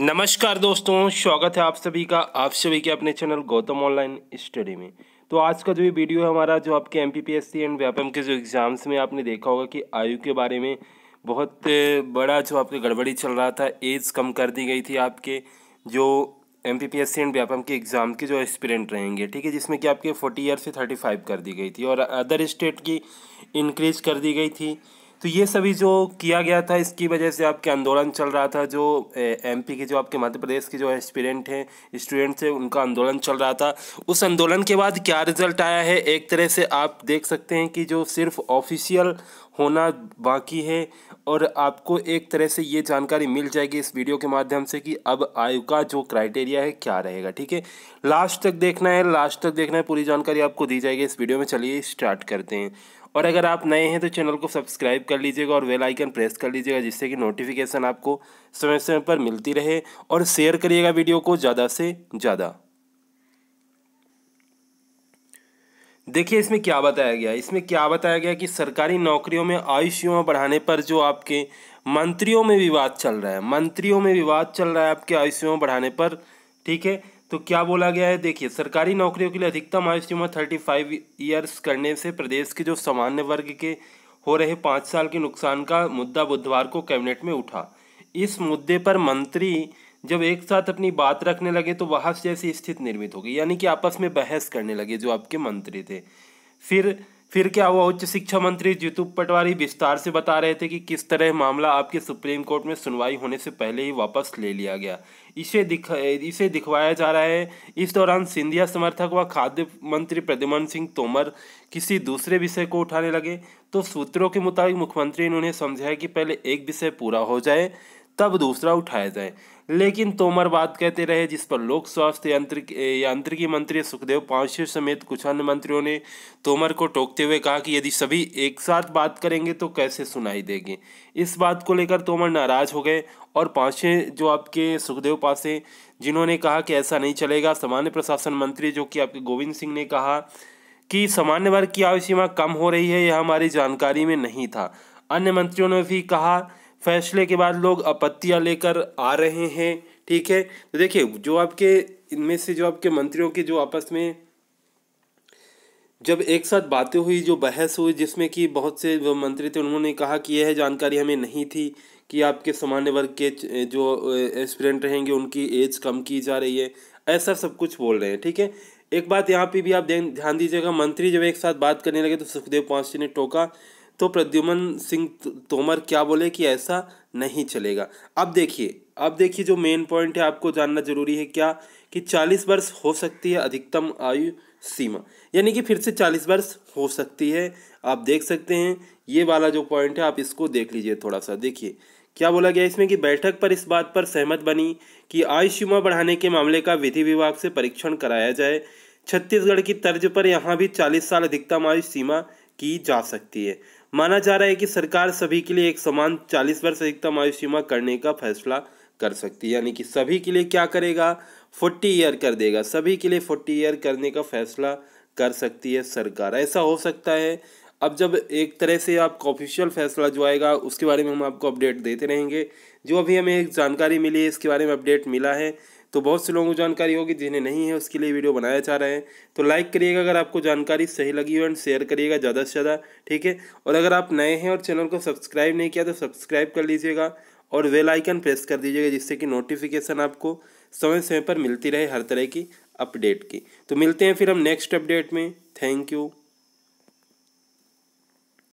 नमस्कार दोस्तों स्वागत है आप सभी का आप सभी के अपने चैनल गौतम ऑनलाइन स्टडी में तो आज का जो ये वीडियो है हमारा जो आपके एम एंड व्यापम के जो एग्ज़ाम्स में आपने देखा होगा कि आयु के बारे में बहुत बड़ा जो आपके गड़बड़ी चल रहा था एज कम कर दी गई थी आपके जो एम एंड व्यापम के एग्ज़ाम के जो एक्सपीरियंट रहेंगे ठीक है जिसमें कि आपके फोर्टी ईयर से थर्टी फाइव कर दी गई थी और अदर स्टेट की इनक्रीज़ कर दी गई थी तो ये सभी जो किया गया था इसकी वजह से आपके आंदोलन चल रहा था जो एमपी के जो आपके मध्य प्रदेश के जो एस्पिरेंट हैं स्टूडेंट्स हैं उनका आंदोलन चल रहा था उस आंदोलन के बाद क्या रिजल्ट आया है एक तरह से आप देख सकते हैं कि जो सिर्फ ऑफिशियल होना बाकी है और आपको एक तरह से ये जानकारी मिल जाएगी इस वीडियो के माध्यम से कि अब आयु का जो क्राइटेरिया है क्या रहेगा ठीक है लास्ट तक देखना है लास्ट तक देखना है पूरी जानकारी आपको दी जाएगी इस वीडियो में चलिए स्टार्ट करते हैं और अगर आप नए हैं तो चैनल को सब्सक्राइब कर लीजिएगा और वेल आइकन प्रेस कर लीजिएगा जिससे कि नोटिफिकेशन आपको समय समय पर मिलती रहे और शेयर करिएगा वीडियो को ज़्यादा से ज़्यादा देखिए इसमें क्या बताया गया इसमें क्या बताया गया कि सरकारी नौकरियों में आयुष बढ़ाने पर जो आपके मंत्रियों में विवाद चल रहा है मंत्रियों में विवाद चल रहा है आपके आयुष बढ़ाने पर ठीक है तो क्या बोला गया है देखिए सरकारी नौकरियों के लिए अधिकतम आयु सीमा थर्टी फाइव ईयर्स करने से प्रदेश के जो सामान्य वर्ग के हो रहे पाँच साल के नुकसान का मुद्दा बुधवार को कैबिनेट में उठा इस मुद्दे पर मंत्री जब एक साथ अपनी बात रखने लगे तो वहाँ से जैसी स्थिति निर्मित हो गई यानी कि आपस में बहस करने लगे जो आपके मंत्री थे फिर फिर क्या हुआ उच्च शिक्षा मंत्री जीतू पटवारी विस्तार से बता रहे थे कि किस तरह मामला आपके सुप्रीम कोर्ट में सुनवाई होने से पहले ही वापस ले लिया गया इसे दिख इसे दिखवाया जा रहा है इस दौरान सिंधिया समर्थक व खाद्य मंत्री प्रद्युमन सिंह तोमर किसी दूसरे विषय को उठाने लगे तो सूत्रों के मुताबिक मुख्यमंत्री ने उन्हें समझाया कि पहले एक विषय पूरा हो जाए तब दूसरा उठाया जाए लेकिन तोमर बात कहते रहे जिस पर लोक स्वास्थ्य यांत्रिक यांत्रिकी मंत्री सुखदेव पांसे समेत कुछ अन्य मंत्रियों ने तोमर को टोकते हुए कहा कि यदि सभी एक साथ बात करेंगे तो कैसे सुनाई देगी इस बात को लेकर तोमर नाराज हो गए और पांसे जो आपके सुखदेव पासे जिन्होंने कहा कि ऐसा नहीं चलेगा सामान्य प्रशासन मंत्री जो कि आपके गोविंद सिंह ने कहा कि सामान्य वर्ग की आयु सीमा कम हो रही है यह हमारी जानकारी में नहीं था अन्य मंत्रियों ने भी कहा फैसले के बाद लोग आपत्तियाँ लेकर आ रहे हैं ठीक है तो देखिए जो आपके इनमें से जो आपके मंत्रियों के जो आपस में जब एक साथ बातें हुई जो बहस हुई जिसमें कि बहुत से जो मंत्री थे उन्होंने कहा कि यह जानकारी हमें नहीं थी कि आपके सामान्य वर्ग के जो एस्पिरेंट रहेंगे उनकी एज कम की जा रही है ऐसा सब कुछ बोल रहे हैं ठीक है एक बात यहाँ पे भी आप ध्यान दीजिएगा मंत्री जब एक साथ बात करने लगे तो सुखदेव पांसे ने टोका तो प्रद्युमन सिंह तो, तोमर क्या बोले कि ऐसा नहीं चलेगा अब देखिए अब देखिए जो मेन पॉइंट है आपको जानना जरूरी है क्या कि चालीस वर्ष हो सकती है अधिकतम आयु सीमा यानी कि फिर से चालीस वर्ष हो सकती है आप देख सकते हैं ये वाला जो पॉइंट है आप इसको देख लीजिए थोड़ा सा देखिए क्या बोला गया इसमें कि बैठक पर इस बात पर सहमत बनी कि आयु सीमा बढ़ाने के मामले का विधि विभाग से परीक्षण कराया जाए छत्तीसगढ़ की तर्ज पर यहाँ भी चालीस साल अधिकतम आयु सीमा की जा सकती है माना जा रहा है कि सरकार सभी के लिए एक समान 40 वर्ष अधिकतम आयु सीमा करने का फैसला कर सकती है यानी कि सभी के लिए क्या करेगा 40 ईयर कर देगा सभी के लिए 40 ईयर करने का फैसला कर सकती है सरकार ऐसा हो सकता है अब जब एक तरह से आपका ऑफिशियल फैसला जो आएगा उसके बारे में हम आपको अपडेट देते रहेंगे जो अभी हमें एक जानकारी मिली है इसके बारे में अपडेट मिला है तो बहुत से लोगों को जानकारी होगी जिन्हें नहीं है उसके लिए वीडियो बनाया जा रहे हैं तो लाइक करिएगा अगर आपको जानकारी सही लगी हो एंड शेयर करिएगा ज़्यादा से ज़्यादा ठीक है और अगर आप नए हैं और चैनल को सब्सक्राइब नहीं किया तो सब्सक्राइब कर लीजिएगा और वेल आइकन प्रेस कर दीजिएगा जिससे कि नोटिफिकेशन आपको समय समय पर मिलती रहे हर तरह की अपडेट की तो मिलते हैं फिर हम नेक्स्ट अपडेट में थैंक यू